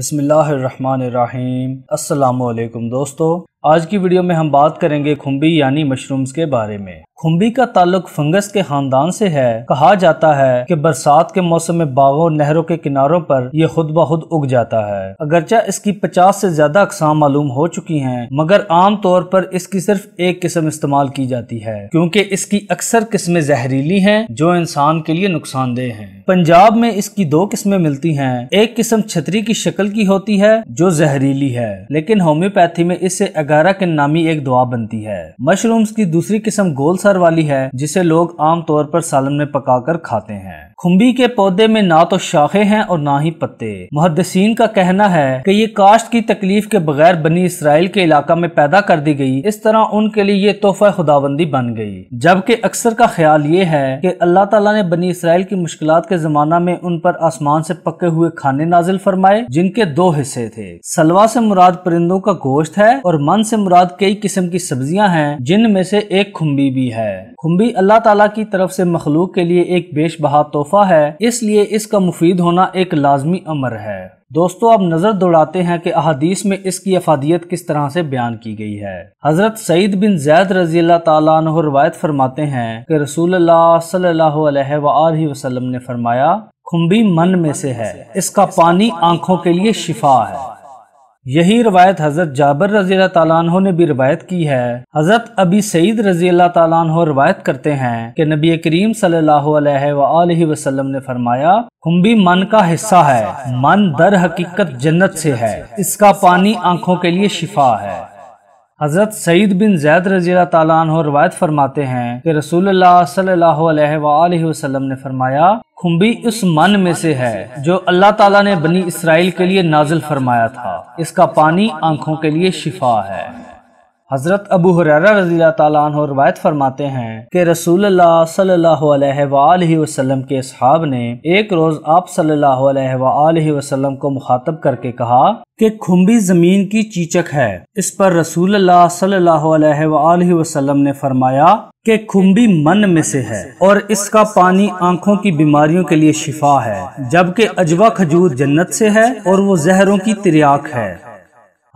बिसमीम् अल्लाम दोस्तों आज की वीडियो में हम बात करेंगे खुम्बी यानी मशरूम्स के बारे में खुम्बी का ताल्लुक फंगस के खानदान से है कहा जाता है कि बरसात के मौसम में बागों नहरों के किनारों पर यह खुद बहुत उग जाता है अगरचा इसकी 50 से ज्यादा अकसाम मालूम हो चुकी हैं मगर आम तौर पर इसकी सिर्फ एक किस्म इस्तेमाल की जाती है क्योंकि इसकी अक्सर किस्में जहरीली हैं जो इंसान के लिए नुकसानदेह है पंजाब में इसकी दो किस्में मिलती हैं एक किस्म छतरी की शक्ल की होती है जो जहरीली है लेकिन होम्योपैथी में इससे सगारा के नामी एक दुआ बनती है मशरूम्स की दूसरी किस्म गोल सर वाली है जिसे लोग आमतौर पर सालन में पकाकर खाते हैं खुम्बी के पौधे में ना तो शाखे हैं और ना ही पत्ते मुहदसिन का कहना है कि ये काश्त की तकलीफ के बगैर बनी इसराइल के इलाका में पैदा कर दी गई इस तरह उनके लिए ये तोहफा खुदाबंदी बन गई जबकि अक्सर का ख्याल ये है कि अल्लाह तला ने बनी इसराइल की मुश्किल के जमाना में उन पर आसमान से पके हुए खाने नाजिल फरमाए जिनके दो हिस्से थे सलवा से मुराद परिंदों का गोश्त है और मन से मुराद कई किस्म की सब्जियां हैं जिनमें से एक खुम्बी भी है खुम्बी अल्लाह तला की तरफ से मखलूक के लिए एक बेशबहा तोहफा तोहफा है इसलिए इसका मुफीद होना एक लाजमी अमर है दोस्तों अब नज़र दौड़ाते हैं कि अहदीस में इसकी अफादियत किस तरह से बयान की गई है हज़रत सईद बिन जैद रजी तवायत फरमाते हैं कि रसूल सल्लल्लाहु ने फरमाया खुम्बी मन में से है इसका पानी आंखों के लिए शिफा है यही रवायत हज़रत जाबर रजी तैन ने भी रवायत की है हज़रत अबी सईद रजी तैन रवायत करते हैं कि नबी करीम सल्लाम ने फरमाया भी मन का हिस्सा है मन दर हकीकत जन्नत से है इसका पानी आँखों के लिए शिफा है हज़रत सईद बिन जैद रजी तन रवायत फरमाते हैं कि रसूल ने फरमाया खुम्बी उस मन में से है जो अल्लाह तला ने बनी इसराइल के लिए नाजिल फरमाया था इसका पानी आंखों के लिए शिफा है हज़रत अबू हुररा रजी तु रवायत फरमाते हैं कि रसूल सल्लल्लाहु के असहाब ने एक रोज़ आप सल्लल्लाहु को मुखातब करके कहा कि खुम्बी ज़मीन की चीचक है इस पर रसूल सल्लल्लाहु ने फरमाया कि खुम्बी मन में से है और इसका पानी आँखों की बीमारियों के लिए शिफा है जबकि अजवा खजूर जन्नत से है और वो जहरों की तिरयाक है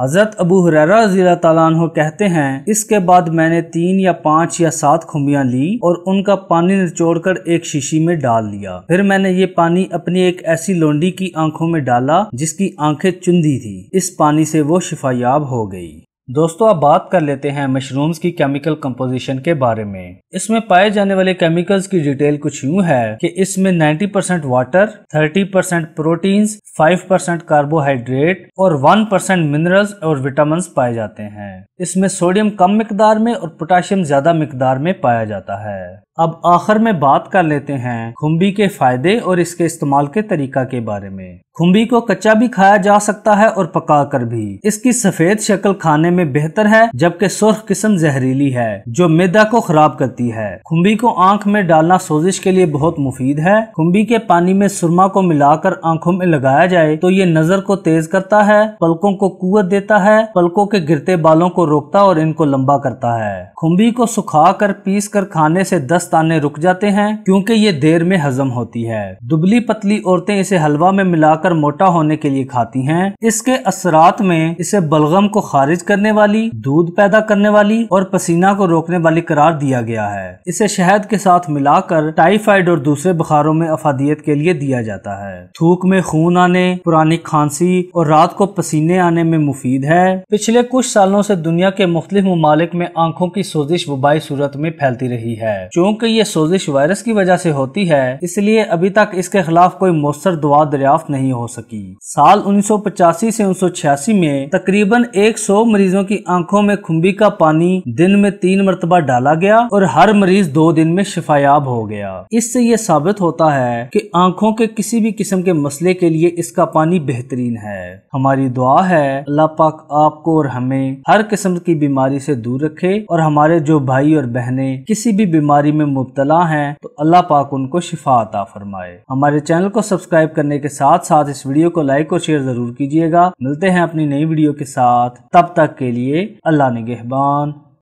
हज़रत अबू हुररा तु कहते हैं इसके बाद मैंने तीन या पाँच या सात खुमियाँ ली और उनका पानी निचोड़ कर एक शीशी में डाल लिया फिर मैंने ये पानी अपनी एक ऐसी लोंडी की आंखों में डाला जिसकी आंखें चुंदी थी इस पानी से वो शिफायाब हो गई दोस्तों अब बात कर लेते हैं मशरूम्स की केमिकल कंपोजिशन के बारे में इसमें पाए जाने वाले केमिकल्स की डिटेल कुछ यूं है कि इसमें 90% percent water 30% percent proteins five percent carbohydrate और 1% परसेंट मिनरल्स और विटामिन पाए जाते हैं इसमें सोडियम कम मकदार में और पोटाशियम ज्यादा मकदार में पाया जाता है अब आखिर में बात कर लेते हैं खुम्बी के फायदे और इसके इस्तेमाल के तरीका के बारे में खुम्बी को कच्चा भी खाया जा सकता है और पका कर भी इसकी सफेद शक्ल खाने में बेहतर है जबकि सुर्ख किस्म जहरीली है जो मैदा को खराब करती है खुम्बी को आंख में डालना सोजिश के लिए बहुत मुफीद है खुम्बी के पानी में सुरमा को मिलाकर आंखों में लगाया जाए तो ये नजर को तेज करता है पलकों को कुत देता है पलकों के गिरते बालों को रोकता और इनको लंबा करता है खुम्बी को सुखा कर पीस कर खाने से दस दस्ताने रुक जाते हैं क्योंकि ये देर में हजम होती है दुबली पतली औरतें इसे हलवा में मिलाकर मोटा होने के लिए खाती हैं इसके असरात में इसे बलगम को खारिज करने वाली दूध पैदा करने वाली और पसीना को रोकने वाली करार दिया गया है इसे शहद के साथ मिलाकर टाइफाइड और दूसरे बुखारों में अफादियत के लिए दिया जाता है थूक में खून आने पुरानी खांसी और रात को पसीने आने में मुफीद है पिछले कुछ सालों से दुनिया के मुख्तलिफ ममालिक में आंखों की सोजिश वबाई सूरत में फैलती रही है चूँकि क्योंकि ये सोजिश वायरस की वजह से होती है इसलिए अभी तक इसके खिलाफ कोई मौसर दवा दरियाफ्त नहीं हो सकी साल उन्नीस सौ पचासी से उन्नीस सौ छियासी में तकरीबन एक सौ मरीजों की आंखों में खुम्बी का पानी दिन में तीन मरतबा डाला गया और हर मरीज दो दिन में शिफायाब हो गया इससे ये साबित होता है की आंखों के किसी भी किस्म के मसले के लिए इसका पानी बेहतरीन है हमारी दुआ है अल्लाह पाक आपको और हमें हर किस्म की बीमारी से दूर रखे और हमारे जो भाई और बहने किसी भी बीमारी में में मुबतला हैं तो अल्लाह पाक उनको शिफा अता फरमाए हमारे चैनल को सब्सक्राइब करने के साथ साथ इस वीडियो को लाइक और शेयर जरूर कीजिएगा मिलते हैं अपनी नई वीडियो के साथ तब तक के लिए अल्लाह निगहबान